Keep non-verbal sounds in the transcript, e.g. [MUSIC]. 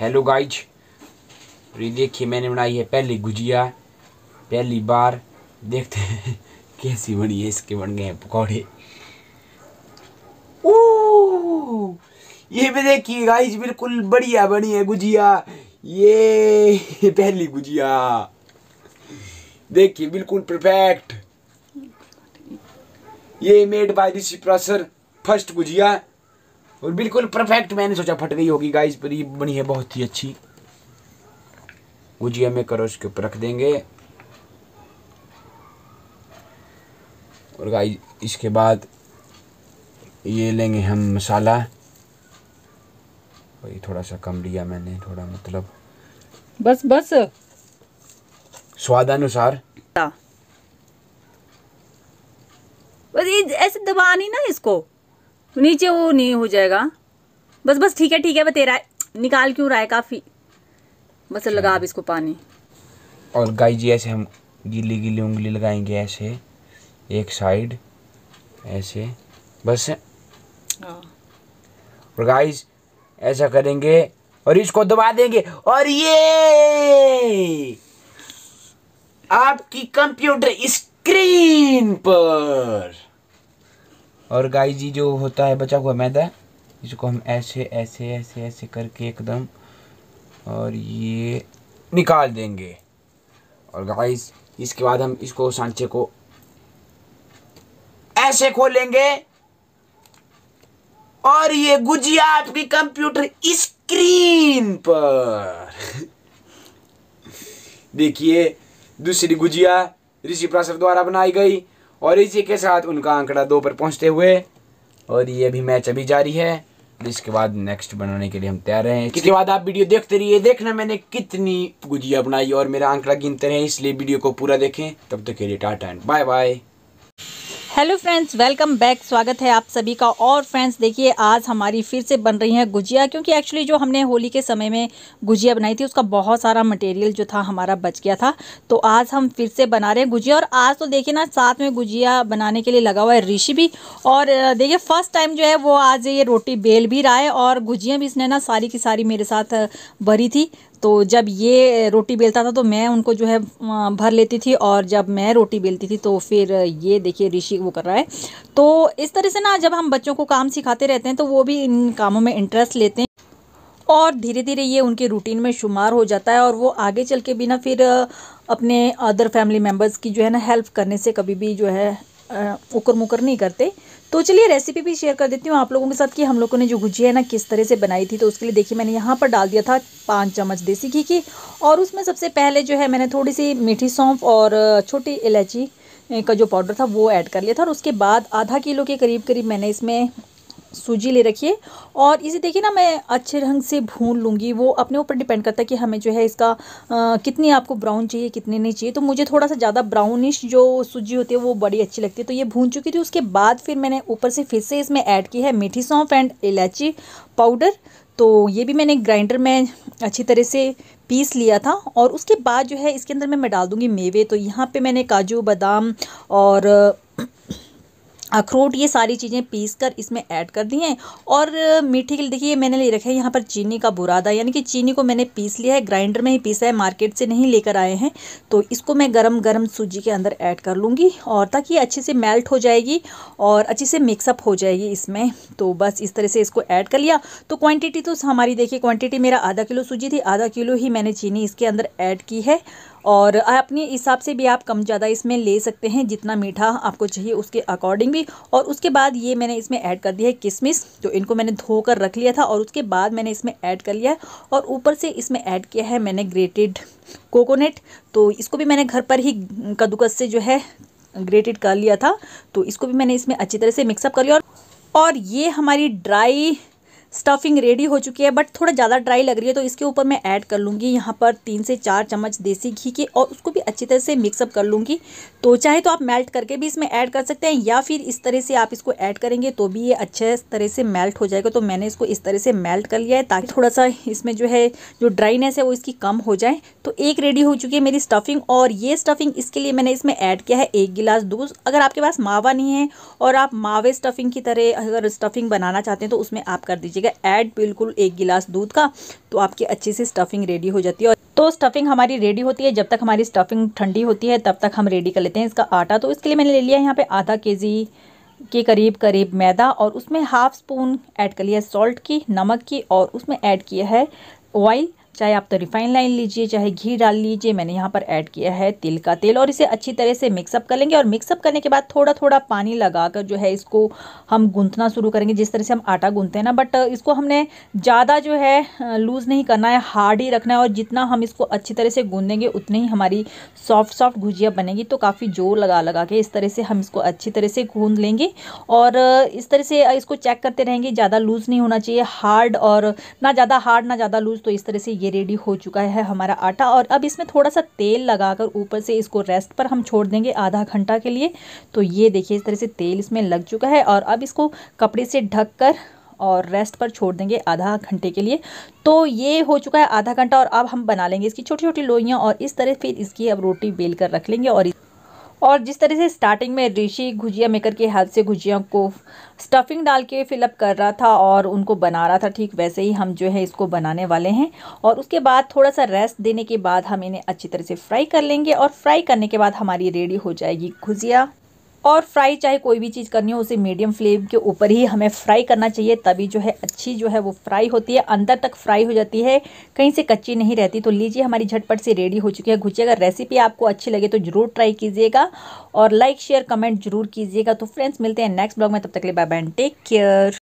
Hello guys और ये देखिए मैंने बनाई है पहली गुजिया पहली बार देखते हैं [LAUGHS] कैसी बनी है इसके बन गए हैं पकौड़े ये भी देखिए गाइज बिल्कुल बढ़िया बनी है गुजिया ये [LAUGHS] पहली गुजिया देखिए बिल्कुल परफेक्ट ये मेड बाय ऋषि प्रसर फर्स्ट गुजिया और बिल्कुल परफेक्ट मैंने सोचा फट गई होगी गाइस पर ये बनी है बहुत ही अच्छी गुजिया में करो उसके ऊपर रख देंगे और गाइस इसके बाद ये लेंगे हम मसाला और ये थोड़ा सा कम लिया मैंने थोड़ा मतलब बस बस स्वादानुसार बस ऐसे दबानी ना इसको नीचे वो नहीं हो जाएगा बस बस ठीक है ठीक है बतेरा निकाल क्यों रहा है काफ़ी बस अच्छा। लगा आप इसको पानी और गाय जी ऐसे हम गीली गीली उंगली लगाएंगे ऐसे एक साइड ऐसे बस हाँ। और गाइस ऐसा करेंगे और इसको दबा देंगे और ये आपकी कंप्यूटर स्क्रीन पर और गाय जी जो होता है बचा हुआ मैदा इसको हम ऐसे ऐसे ऐसे ऐसे करके एकदम और ये निकाल देंगे और गाइस इसके बाद हम इसको सांचे को ऐसे खोलेंगे और ये गुजिया आपकी कंप्यूटर स्क्रीन पर [LAUGHS] देखिए दूसरी गुजिया ऋषि प्रासर द्वारा बनाई गई और इसी के साथ उनका आंकड़ा दो पर पहुंचते हुए और ये अभी मैच अभी जारी है इसके बाद नेक्स्ट बनाने के लिए हम तैयार रहे इसके बाद आप वीडियो देखते रहिए देखना मैंने कितनी गुजिया बनाई और मेरा आंकड़ा गिनते रहे इसलिए वीडियो को पूरा देखें तब तक तो के लिए tata and bye bye hello friends welcome back स्वागत है आप सभी का और फ्रेंड्स देखिए आज हमारी फिर से बन रही है गुजिया क्योंकि एक्चुअली जो हमने होली के समय में गुजिया बनाई थी उसका बहुत सारा मटेरियल जो था हमारा बच गया था तो आज हम फिर से बना रहे हैं गुजिया और आज तो देखिए ना साथ में गुजिया बनाने के लिए लगा हुआ है ऋषि भी और देखिए फर्स्ट टाइम जो है वो आज ये रोटी बेल भी रहा है और गुजिया भी इसने ना सारी की सारी मेरे साथ भरी थी तो जब ये रोटी बेलता था तो मैं उनको जो है भर लेती थी और जब मैं रोटी बेलती थी तो फिर ये देखिए ऋषि वो कर रहा है तो इस तरह से ना जब हम बच्चों को काम सिखाते रहते हैं तो वो भी इन कामों में इंटरेस्ट लेते हैं और धीरे धीरे ये उनके रूटीन में शुमार हो जाता है और वो आगे चल के भी ना फिर अपने अदर फैमिली मेम्बर्स की जो है ना हेल्प करने से कभी भी जो है उकर मुकर नहीं करते तो चलिए रेसिपी भी शेयर कर देती हूँ आप लोगों के साथ कि हम लोगों ने जो गुजिया है ना किस तरह से बनाई थी तो उसके लिए देखिए मैंने यहाँ पर डाल दिया था पाँच चम्मच देसी घी की और उसमें सबसे पहले जो है मैंने थोड़ी सी मीठी सौंफ और छोटी इलायची का जो पाउडर था वो ऐड कर लिया था और उसके बाद आधा किलो के करीब करीब मैंने इसमें सूजी ले रखिए और इसे देखिए ना मैं अच्छे ढंग से भून लूँगी वो अपने ऊपर डिपेंड करता है कि हमें जो है इसका आ, कितनी आपको ब्राउन चाहिए कितनी नहीं चाहिए तो मुझे थोड़ा सा ज़्यादा ब्राउनिश जो सूजी होती है वो बड़ी अच्छी लगती है तो ये भून चुकी थी उसके बाद फिर मैंने ऊपर से फिर से इसमें ऐड की है मीठी सौंफ एंड इलायची पाउडर तो ये भी मैंने ग्राइंडर में अच्छी तरह से पीस लिया था और उसके बाद जो है इसके अंदर में मैं डाल दूँगी मेवे तो यहाँ पे मैंने काजू बादाम और अखरोट ये सारी चीज़ें पीस कर इसमें ऐड कर दी हैं और मीठे के लिए देखिए मैंने ले रखा है यहाँ पर चीनी का बुरादा यानी कि चीनी को मैंने पीस लिया है ग्राइंडर में ही पीसा है मार्केट से नहीं लेकर आए हैं तो इसको मैं गरम गरम सूजी के अंदर ऐड कर लूँगी और ताकि ये अच्छे से मेल्ट हो जाएगी और अच्छे से मिक्सअप हो जाएगी इसमें तो बस इस तरह से इसको ऐड कर लिया तो क्वान्टिटी तो हमारी देखिए क्वान्टिटी मेरा आधा किलो सूजी थी आधा किलो ही मैंने चीनी इसके अंदर ऐड की है और अपने हिसाब से भी आप कम ज़्यादा इसमें ले सकते हैं जितना मीठा आपको चाहिए उसके अकॉर्डिंग भी और उसके बाद ये मैंने इसमें ऐड कर दिया है किशमिश तो इनको मैंने धो कर रख लिया था और उसके बाद मैंने इसमें ऐड कर लिया है और ऊपर से इसमें ऐड किया है मैंने ग्रेटेड कोकोनट तो इसको भी मैंने घर पर ही कद्दूकस से जो है ग्रेटेड कर लिया था तो इसको भी मैंने इसमें अच्छी तरह से मिक्सअप कर लिया और ये हमारी ड्राई स्टफिंग रेडी हो चुकी है बट थोड़ा ज़्यादा ड्राई लग रही है तो इसके ऊपर मैं ऐड कर लूँगी यहाँ पर तीन से चार चम्मच देसी घी के और उसको भी अच्छी तरह से मिक्सअप कर लूँगी तो चाहे तो आप मेल्ट करके भी इसमें ऐड कर सकते हैं या फिर इस तरह से आप इसको ऐड करेंगे तो भी ये अच्छे तरह से मेल्ट हो जाएगा तो मैंने इसको इस तरह से मेल्ट कर लिया है ताकि थोड़ा सा इसमें जो है जो ड्राइनेस है वो इसकी कम हो जाए तो एक रेडी हो चुकी है मेरी स्टफिंग और ये स्टफिंग इसके लिए मैंने इसमें ऐड किया है एक गिलास दूध अगर आपके पास मावा नहीं है और आप मावे स्टफिंग की तरह अगर स्टफिंग बनाना चाहते हैं तो उसमें आप कर दीजिएगा करिएगा ऐड बिल्कुल एक गिलास दूध का तो आपकी अच्छी सी स्टफिंग रेडी हो जाती है तो स्टफिंग हमारी रेडी होती है जब तक हमारी स्टफिंग ठंडी होती है तब तक हम रेडी कर लेते हैं इसका आटा तो इसके लिए मैंने ले लिया यहाँ पे आधा के जी के करीब करीब मैदा और उसमें हाफ स्पून ऐड कर लिया सॉल्ट की नमक की और उसमें ऐड किया है ऑयल चाहे आप तो रिफाइन लाइन लीजिए चाहे घी डाल लीजिए मैंने यहाँ पर ऐड किया है तिल का तेल और इसे अच्छी तरह से मिक्सअप कर लेंगे और मिक्सअप करने के बाद थोड़ा थोड़ा पानी लगाकर जो है इसको हम गूंथना शुरू करेंगे जिस तरह से हम आटा गूंथते हैं ना बट इसको हमने ज़्यादा जो है लूज़ नहीं करना है हार्ड ही रखना है और जितना हम इसको अच्छी तरह से गूंदेंगे उतनी ही हमारी सॉफ्ट सॉफ्ट भुजिया बनेगी तो काफ़ी जोर लगा लगा के इस तरह से हम इसको अच्छी तरह से गूंद लेंगे और इस तरह से इसको चेक करते रहेंगे ज़्यादा लूज़ नहीं होना चाहिए हार्ड और ना ज़्यादा हार्ड ना ज़्यादा लूज़ तो इस तरह से ये ये रेडी हो चुका है हमारा आटा और अब इसमें थोड़ा सा तेल लगाकर ऊपर से इसको रेस्ट पर हम छोड़ देंगे आधा घंटा के लिए तो ये देखिए इस तरह से तेल इसमें लग चुका है और अब इसको कपड़े से ढक कर और रेस्ट पर छोड़ देंगे आधा घंटे के लिए तो ये हो चुका है आधा घंटा और अब हम बना लेंगे इसकी छोटी छोटी लोइयाँ और इस तरह फिर इसकी अब रोटी बेल कर रख लेंगे और और जिस तरह से स्टार्टिंग में ऋषि गुजिया मेकर के हेल्प से गुजिया को स्टफिंग डाल के फिलअप कर रहा था और उनको बना रहा था ठीक वैसे ही हम जो है इसको बनाने वाले हैं और उसके बाद थोड़ा सा रेस्ट देने के बाद हम इन्हें अच्छी तरह से फ्राई कर लेंगे और फ्राई करने के बाद हमारी रेडी हो जाएगी गुजिया और फ्राई चाहे कोई भी चीज़ करनी हो उसे मीडियम फ्लेम के ऊपर ही हमें फ्राई करना चाहिए तभी जो है अच्छी जो है वो फ्राई होती है अंदर तक फ्राई हो जाती है कहीं से कच्ची नहीं रहती तो लीजिए हमारी झटपट से रेडी हो चुकी है घुचे अगर रेसिपी आपको अच्छी लगे तो ज़रूर ट्राई कीजिएगा और लाइक शेयर कमेंट जरूर कीजिएगा तो फ्रेंड्स मिलते हैं नेक्स्ट ब्लॉग में तब तक ले बाय बाय टेक केयर